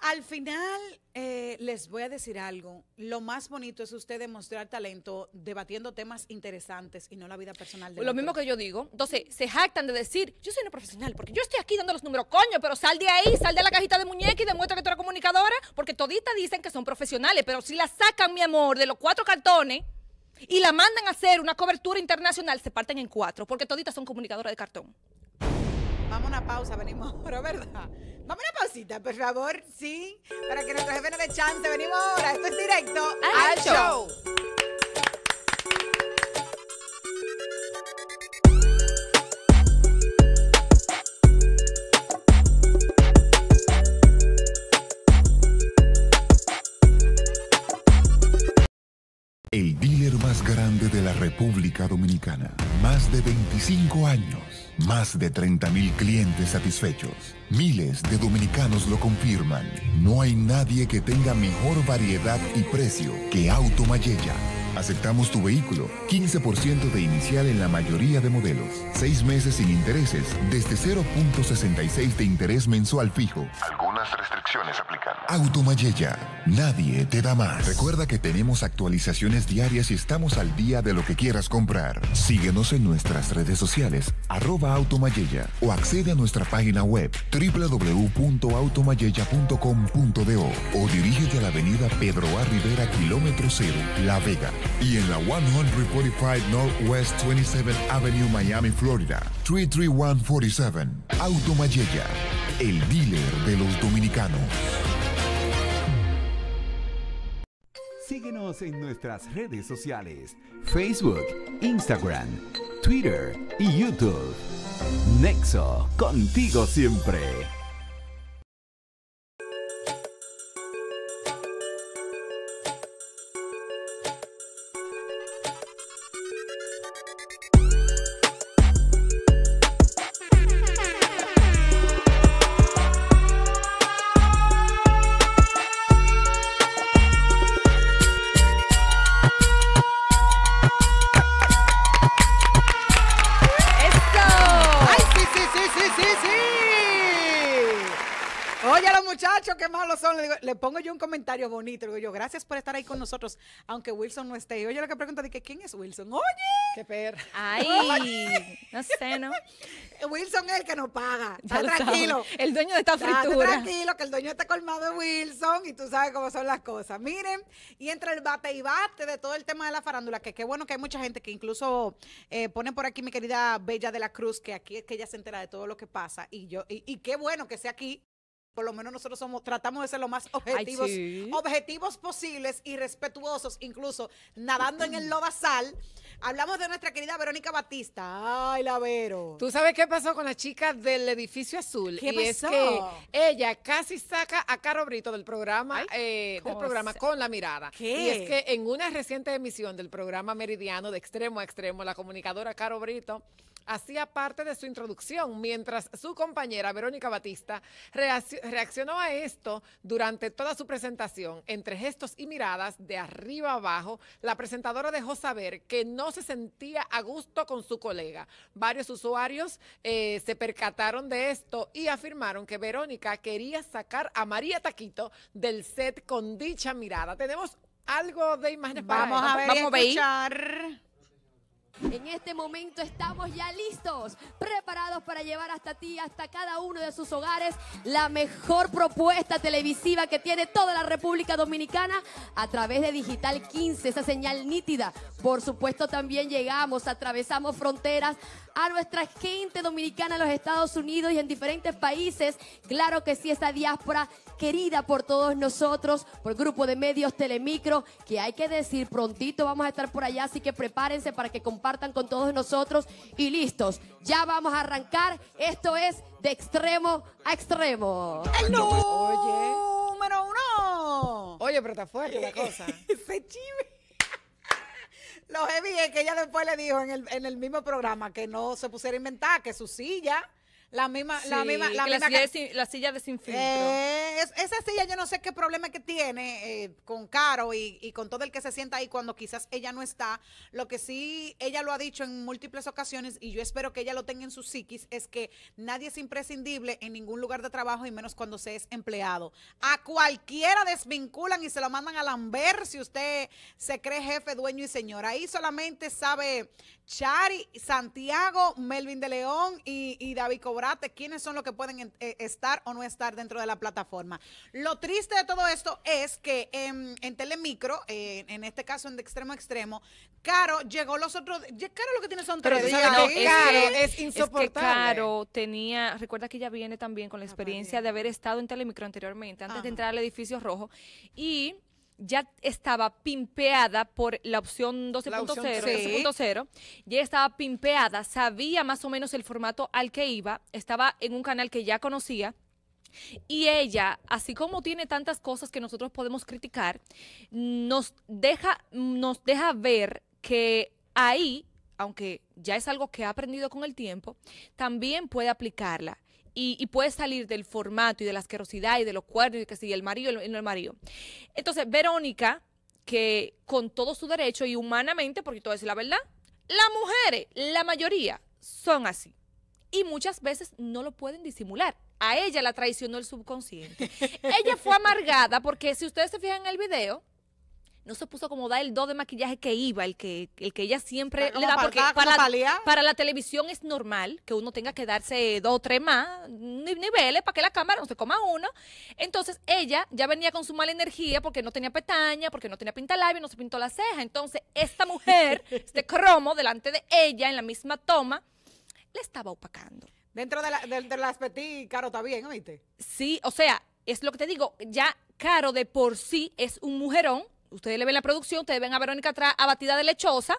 Al final, eh, les voy a decir algo. Lo más bonito es usted demostrar talento debatiendo temas interesantes y no la vida personal de Lo mismo que yo digo. Entonces, se jactan de decir, yo soy una profesional, porque yo estoy aquí dando los números, coño, pero sal de ahí, sal de la cajita de muñeca y demuestra que tú eres comunicadora, porque toditas dicen que son profesionales, pero si la sacan, mi amor, de los cuatro cartones y la mandan a hacer una cobertura internacional, se parten en cuatro, porque toditas son comunicadoras de cartón. Vamos a una pausa, venimos ahora, ¿verdad? Vamos una pausita, por favor, sí, para que nuestro jefe no le chance. Venimos ahora, esto es directo al, show. El dealer más grande de la República Dominicana. Más de 25 años más de 30.000 clientes satisfechos. Miles de dominicanos lo confirman. No hay nadie que tenga mejor variedad y precio que Automayella. Aceptamos tu vehículo, 15% de inicial en la mayoría de modelos, 6 meses sin intereses, desde 0.66 de interés mensual fijo restricciones aplicadas. Automayella, nadie te da más. Recuerda que tenemos actualizaciones diarias y estamos al día de lo que quieras comprar. Síguenos en nuestras redes sociales, arroba Automayella, o accede a nuestra página web www.automayella.com.do o dirígete a la avenida Pedro A. Rivera, kilómetro cero, La Vega, y en la 145 Northwest 27 Avenue, Miami, Florida, 33147. Automayella el dealer de los dominicanos. Síguenos en nuestras redes sociales, Facebook, Instagram, Twitter y YouTube. Nexo, contigo siempre. pongo yo un comentario bonito, digo yo, gracias por estar ahí con nosotros, aunque Wilson no esté. yo oye, lo que pregunta es que, ¿quién es Wilson? Oye. Qué perro Ay, no sé, ¿no? Eh, Wilson es el que no paga. Está tranquilo. El dueño de esta fritura. Está tranquilo, que el dueño está colmado de Wilson y tú sabes cómo son las cosas. Miren, y entre el bate y bate de todo el tema de la farándula, que qué bueno que hay mucha gente que incluso eh, pone por aquí mi querida Bella de la Cruz, que aquí es que ella se entera de todo lo que pasa. Y yo, y qué bueno que sea aquí por lo menos nosotros somos, tratamos de ser lo más objetivos, objetivos posibles y respetuosos, incluso nadando en el lodazal. Hablamos de nuestra querida Verónica Batista. Ay, la Vero. ¿Tú sabes qué pasó con la chica del edificio azul? y es que ella casi saca a Caro Brito del programa, eh, del programa con la mirada. ¿Qué? Y es que en una reciente emisión del programa Meridiano de extremo a extremo, la comunicadora Caro Brito hacía parte de su introducción, mientras su compañera Verónica Batista reaccionó a esto durante toda su presentación. Entre gestos y miradas de arriba abajo, la presentadora dejó saber que no se sentía a gusto con su colega. Varios usuarios eh, se percataron de esto y afirmaron que Verónica quería sacar a María Taquito del set con dicha mirada. Tenemos algo de imágenes Vamos para a en este momento estamos ya listos, preparados para llevar hasta ti, hasta cada uno de sus hogares, la mejor propuesta televisiva que tiene toda la República Dominicana a través de Digital 15, esa señal nítida. Por supuesto, también llegamos, atravesamos fronteras a nuestra gente dominicana en los Estados Unidos y en diferentes países. Claro que sí, esta diáspora querida por todos nosotros, por el grupo de medios Telemicro, que hay que decir prontito vamos a estar por allá, así que prepárense para que con partan con todos nosotros. Y listos, ya vamos a arrancar. Esto es de extremo a extremo. ¡El número uno! Oye, pero está fuerte la cosa. Se chive. Lo heavy es que ella después le dijo en el, en el mismo programa que no se pusiera a inventar, que su silla la misma, la misma, la, misma la, silla la silla de sin eh, filtro. esa silla yo no sé qué problema que tiene eh, con Caro y, y, con todo el que se sienta ahí cuando quizás ella no está. Lo que sí ella lo ha dicho en múltiples ocasiones y yo espero que ella lo tenga en su psiquis es que nadie es imprescindible en ningún lugar de trabajo y menos cuando se es empleado. A cualquiera desvinculan y se lo mandan a lamber si usted se cree jefe, dueño y señor. Ahí solamente sabe Chari, Santiago, Melvin de León y, David Cobrate, ¿quiénes son los que pueden eh, estar o no estar dentro de la plataforma? Lo triste de todo esto es que en, Telemicro, eh, en este caso en de extremo a extremo, Caro llegó los otros. Caro lo que tiene son tres días. es es insoportable. Caro tenía, recuerda que ella viene también con la ah, experiencia de haber estado en Telemicro anteriormente, antes de entrar al edificio rojo, y ya estaba pimpeada por la opción 12.0, ya estaba pimpeada, sabía más o menos el formato al que iba, estaba en un canal que ya conocía. Y ella, así como tiene tantas cosas que nosotros podemos criticar, nos deja, nos deja ver que ahí, aunque ya es algo que ha aprendido con el tiempo, también puede aplicarla y, puede salir del formato y de la asquerosidad y de los cuernos y que sí, el marido y no el marido. Entonces, Verónica, que con todo su derecho y humanamente, porque todo es la verdad, las mujeres, la mayoría, son así. Y muchas veces no lo pueden disimular. A ella la traicionó el subconsciente. ella fue amargada porque si ustedes se fijan en el video, no se puso como da el do de maquillaje que iba, el que, el que ella siempre le da, porque para, para, la, televisión es normal que uno tenga que darse dos o tres más niveles para que la cámara no se coma uno. Entonces ella ya venía con su mala energía porque no tenía pestaña, porque no tenía pinta labio, no se pintó la ceja. Entonces esta mujer, este cromo delante de ella en la misma toma, le estaba opacando. Dentro de, la, de, Caro está bien, ¿oíste? Sí, o sea, es lo que te digo, ya Caro de por sí es un mujerón, ustedes le ven la producción, ustedes ven a Verónica atrás abatida de lechosa.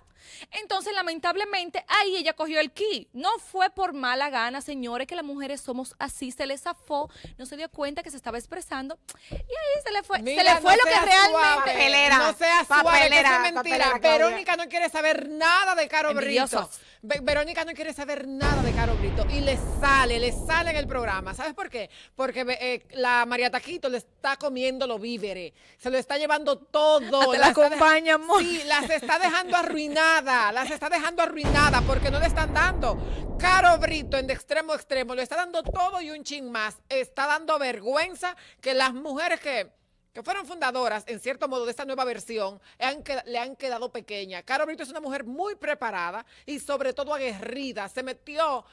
Entonces, lamentablemente, ahí ella cogió el ki. No fue por mala gana, señores, que las mujeres somos así. Se le zafó, no se dio cuenta que se estaba expresando. Y ahí se le fue, se le fue no lo que realmente. no sea papelera, mentira. Verónica no quiere saber nada de Caro Brito. Verónica no quiere saber nada de Caro Brito y le sale, le sale en el programa. ¿Sabes por qué? Porque eh, la María Taquito le está comiendo los víveres, se lo está llevando todo. Ah, te la acompaña, las está dejando arruinada, las está dejando arruinada porque no le están dando. Caro Brito en de extremo extremo, le está dando todo y un chin más. Está dando vergüenza que las mujeres que que fueron fundadoras, en cierto modo, de esta nueva versión, le han quedado pequeña. Caro Brito es una mujer muy preparada y sobre todo aguerrida. Se metió,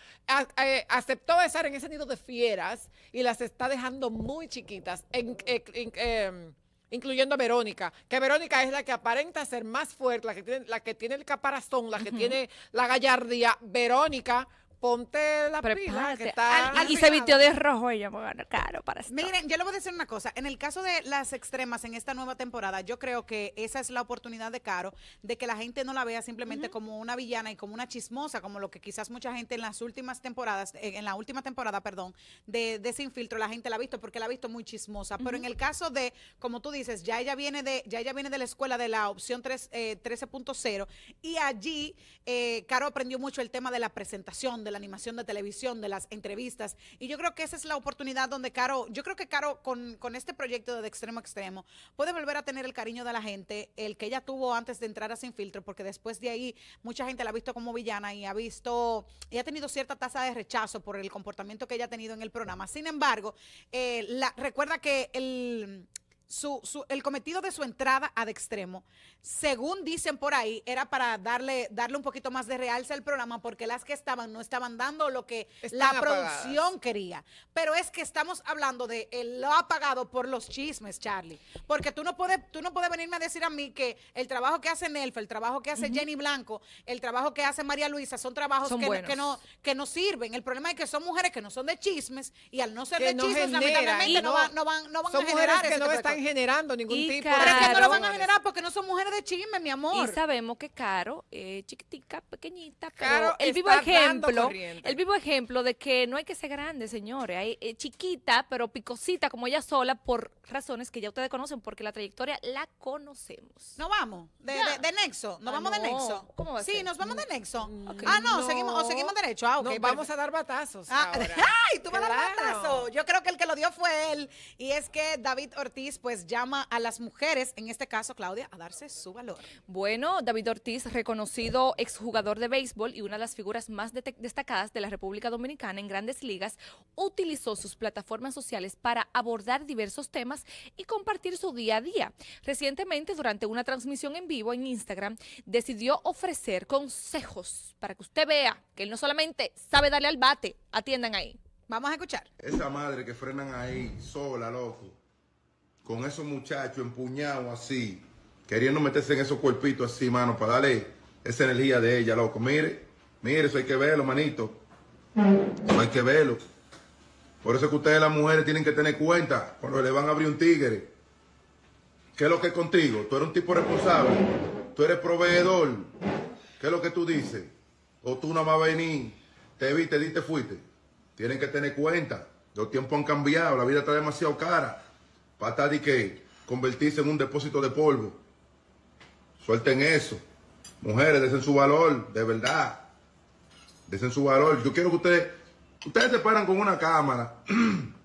aceptó estar en ese nido de fieras y las está dejando muy chiquitas, eh, em, incluyendo a Verónica, que Verónica es la que aparenta ser más fuerte, la que tiene, la que tiene el caparazón, la que tiene la gallardía. Verónica ponte la pila que está y se vistió de rojo ella bueno, claro para miren yo le voy a decir una cosa en el caso de las extremas en esta nueva temporada yo creo que esa es la oportunidad de Caro de que la gente no la vea simplemente como una villana y como una chismosa como lo que quizás mucha gente en las últimas temporadas eh, en la última temporada perdón de, de Sin Filtro la gente la ha visto porque la ha visto muy chismosa pero en el caso de como tú dices ya ella viene de ya ella viene de la escuela de la opción 3, 13.0 eh, y allí eh, Caro aprendió mucho el tema de la presentación de de la animación de televisión, de las entrevistas. Y yo creo que esa es la oportunidad donde Caro, yo creo que Caro con, con este proyecto de extremo a extremo puede volver a tener el cariño de la gente, el que ella tuvo antes de entrar a Sin Filtro, porque después de ahí mucha gente la ha visto como villana y ha visto, y ha tenido cierta tasa de rechazo por el comportamiento que ella ha tenido en el programa. Sin embargo, eh, la, recuerda que el, su, el cometido de su entrada a de extremo, según dicen por ahí, era para darle, darle un poquito más de realce al programa porque las que estaban no estaban dando lo que la producción quería. Pero es que estamos hablando de lo apagado por los chismes, Charlie. Porque tú no puedes, tú no puedes venirme a decir a mí que el trabajo que hace Nelfa, el trabajo que hace Jenny Blanco, el trabajo que hace María Luisa, son trabajos que, no, que, no, sirven. El problema es que son mujeres que no son de chismes y al no ser de chismes, lamentablemente no, van, no van, a generar ese generando ningún tipo de... que no lo van a generar porque no son mujeres de chisme, mi amor. Y sabemos que Caro, eh, chiquitica, pequeñita, Caro pero el vivo ejemplo, el vivo ejemplo de que no hay que ser grande, señores. Hay, eh, chiquita, pero picosita como ella sola por razones que ya ustedes conocen porque la trayectoria la conocemos. No vamos, de, Nexo, nos vamos de Nexo. sí, nos vamos de Nexo. Ah, no, Seguimos, o seguimos derecho. Ah, vamos a dar batazos. Ah, ahora. ¡Ay, tú vas batazos! Yo creo que el que lo dio fue él. Y es que David Ortiz, pues, pues llama a las mujeres, en este caso Claudia, a darse su valor. Bueno, David Ortiz, reconocido exjugador de béisbol y una de las figuras más destacadas de la República Dominicana en grandes ligas, utilizó sus plataformas sociales para abordar diversos temas y compartir su día a día. Recientemente, durante una transmisión en vivo en Instagram, decidió ofrecer consejos para que usted vea que él no solamente sabe darle al bate, atiendan ahí. Vamos a escuchar. Esa madre que frenan ahí sola, loco con esos muchachos empuñados así, queriendo meterse en esos cuerpitos así, mano, para darle esa energía de ella, loco. Mire, mire, eso hay que verlo, manito. Eso hay que verlo. Por eso es que ustedes las mujeres tienen que tener cuenta cuando le van a abrir un tigre. ¿Qué es lo que es contigo? Tú eres un tipo responsable. Tú eres proveedor. ¿Qué es lo que tú dices? O tú no vas a venir. te viste, diste, fuiste. Tienen que tener cuenta. Los tiempos han cambiado, la vida está demasiado cara y que convertirse en un depósito de polvo. Suelten eso. Mujeres, desen su valor, de verdad. Desen su valor. Yo quiero que ustedes, ustedes se paran con una cámara.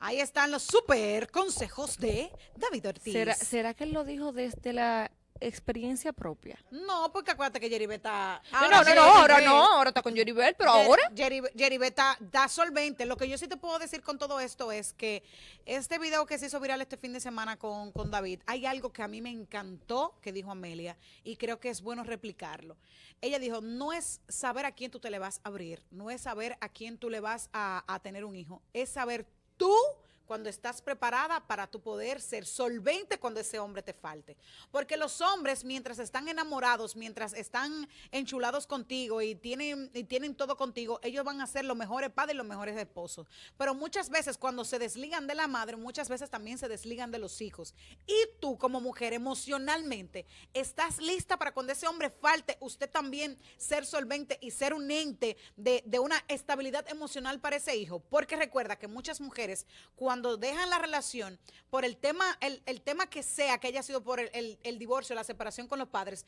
Ahí están los super consejos de David Ortiz. ¿Será, será que él lo dijo desde la experiencia propia. No, porque acuérdate que Jerry no, no, no, ahora no, ahora está con Jeribet, pero ahora. Beta da solvente. Lo que yo sí te puedo decir con todo esto es que este video que se hizo viral este fin de semana con, David, hay algo que a mí me encantó que dijo Amelia y creo que es bueno replicarlo. Ella dijo: no es saber a quién tú te le vas a abrir, no es saber a quién tú le vas a, a tener un hijo, es saber tú cuando estás preparada para tu poder ser solvente cuando ese hombre te falte. Porque los hombres, mientras están enamorados, mientras están enchulados contigo y tienen, y tienen todo contigo, ellos van a ser los mejores padres y los mejores esposos. Pero muchas veces cuando se desligan de la madre, muchas veces también se desligan de los hijos. Y tú como mujer emocionalmente, ¿estás lista para cuando ese hombre falte, usted también ser solvente y ser un ente de, de una estabilidad emocional para ese hijo? Porque recuerda que muchas mujeres cuando cuando dejan la relación, por el tema, el, tema que sea, que haya sido por el, el divorcio, la separación con los padres,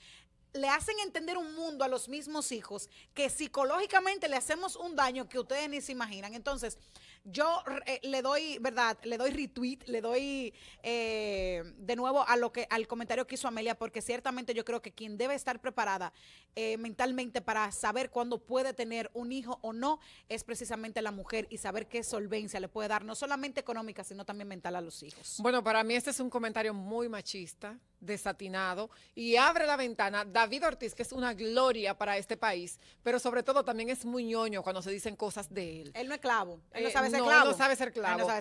le hacen entender un mundo a los mismos hijos que psicológicamente le hacemos un daño que ustedes ni se imaginan. Entonces, yo eh, le doy, ¿verdad? Le doy retweet, le doy eh, de nuevo a lo que, al comentario que hizo Amelia, porque ciertamente yo creo que quien debe estar preparada eh, mentalmente para saber cuándo puede tener un hijo o no es precisamente la mujer y saber qué solvencia le puede dar, no solamente económica, sino también mental a los hijos. Bueno, para mí este es un comentario muy machista desatinado y abre la ventana. David Ortiz, que es una gloria para este país, pero sobre todo también es muy ñoño cuando se dicen cosas de él. Él no es clavo, él no eh, sabe ser clavo. Él no sabe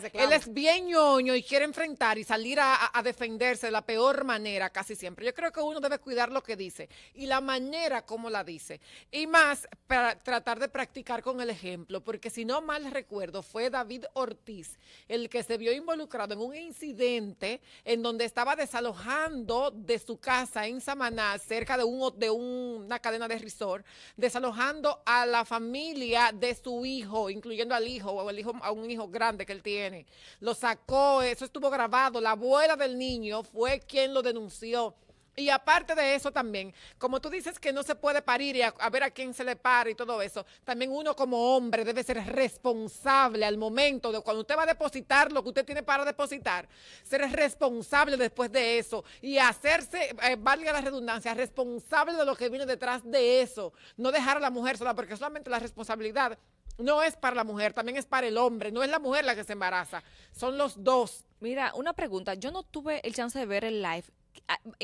ser clavo. Él, es bien ñoño y quiere enfrentar y salir a, a, defenderse de la peor manera casi siempre. Yo creo que uno debe cuidar lo que dice y la manera como la dice. Y más para tratar de practicar con el ejemplo, porque si no mal recuerdo, fue David Ortiz el que se vio involucrado en un incidente en donde estaba desalojando de su casa en Samaná, cerca de, un, de una cadena de resort, desalojando a la familia de su hijo, incluyendo al hijo, o al hijo, a un hijo grande que él tiene. Lo sacó, eso estuvo grabado. La abuela del niño fue quien lo denunció. Y aparte de eso también, como tú dices que no se puede parir y a, ver a quién se le para y todo eso, también uno como hombre debe ser responsable al momento de cuando usted va a depositar lo que usted tiene para depositar, ser responsable después de eso y hacerse, eh, valga la redundancia, responsable de lo que viene detrás de eso, no dejar a la mujer sola, porque solamente la responsabilidad no es para la mujer, también es para el hombre, no es la mujer la que se embaraza, son los dos. Mira, una pregunta, yo no tuve el chance de ver el live,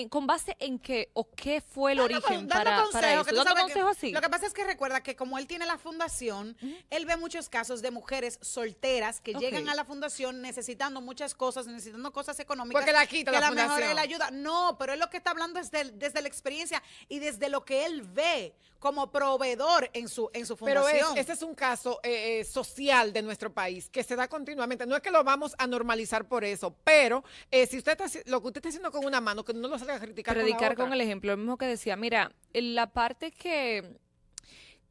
con base en qué o qué fue el origen para, consejo, para eso. Dando consejo así. Lo que pasa es que recuerda que como él tiene la fundación, él ve muchos casos de mujeres solteras que llegan a la fundación necesitando muchas cosas, necesitando cosas económicas. Porque la quita que la, fundación. mejor él ayuda. No, pero él lo que está hablando es desde la experiencia y desde lo que él ve como proveedor en su, en su fundación. Pero este es un caso eh, eh, social de nuestro país que se da continuamente. No es que lo vamos a normalizar por eso, pero eh, si usted está, lo que usted está haciendo con una mano, que no lo salga a criticar. con, el ejemplo, lo mismo que decía. Mira, la parte que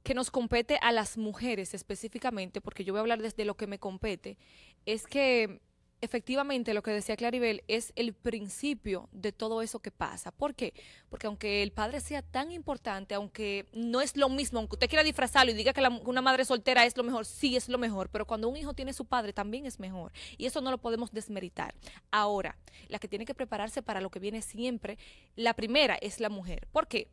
que nos compete a las mujeres específicamente, porque yo voy a hablar desde lo que me compete, es que efectivamente lo que decía Claribel es el principio de todo eso que pasa. ¿Por qué? Porque aunque el padre sea tan importante, aunque no es lo mismo, aunque usted quiera disfrazarlo y diga que una madre soltera es lo mejor, sí es lo mejor, pero cuando un hijo tiene su padre también es mejor. Y eso no lo podemos desmeritar. Ahora, la que tiene que prepararse para lo que viene siempre, la primera es la mujer. ¿Por qué?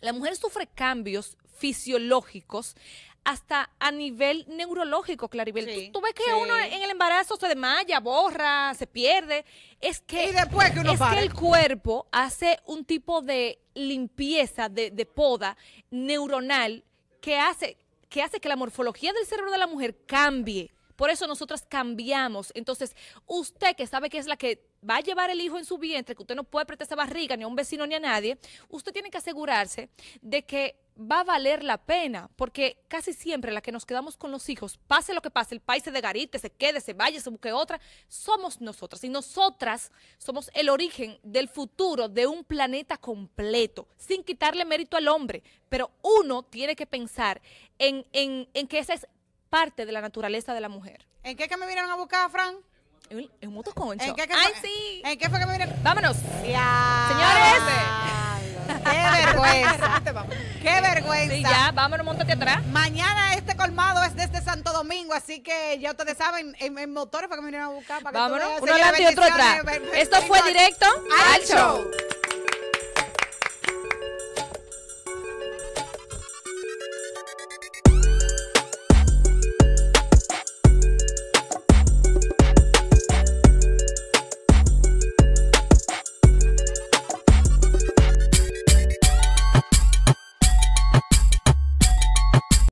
La mujer sufre cambios fisiológicos hasta a nivel neurológico, Claribel. tú, ves que uno en el embarazo se desmaya, borra, se pierde. Es que, después es que el cuerpo hace un tipo de limpieza, de, poda neuronal que hace, que hace que la morfología del cerebro de la mujer cambie. Por eso nosotras cambiamos. Entonces, usted que sabe que es la que va a llevar el hijo en su vientre, que usted no puede prestar esa barriga ni a un vecino ni a nadie, usted tiene que asegurarse de que va a valer la pena, porque casi siempre la que nos quedamos con los hijos, pase lo que pase, el país se degarite, se quede, se vaya, se busque otra, somos nosotras. Y nosotras somos el origen del futuro de un planeta completo, sin quitarle mérito al hombre. Pero uno tiene que pensar en, en que esa es parte de la naturaleza de la mujer. ¿En qué que me vinieron a buscar, Fran? En, un motos ¿En qué, ¡Ay, sí! ¿En qué fue que me vinieron ¡Vámonos! Ya. ¡Señores! ¡Qué vergüenza! ¡Qué vergüenza! Sí, ya, vámonos, montate atrás. Mañana este colmado es desde Santo Domingo, así que ya ustedes saben, en, en motores fue que me vinieron a buscar. Para vámonos, que uno adelante y otro atrás. Esto fue directo al show.